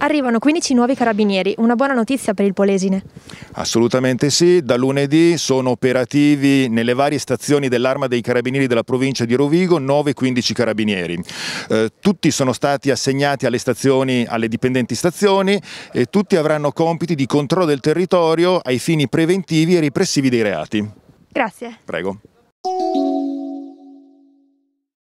Arrivano 15 nuovi carabinieri, una buona notizia per il Polesine. Assolutamente sì, da lunedì sono operativi nelle varie stazioni dell'arma dei carabinieri della provincia di Rovigo 9-15 carabinieri. Eh, tutti sono stati assegnati alle, stazioni, alle dipendenti stazioni e tutti avranno compiti di controllo del territorio ai fini preventivi e repressivi dei reati. Grazie. Prego.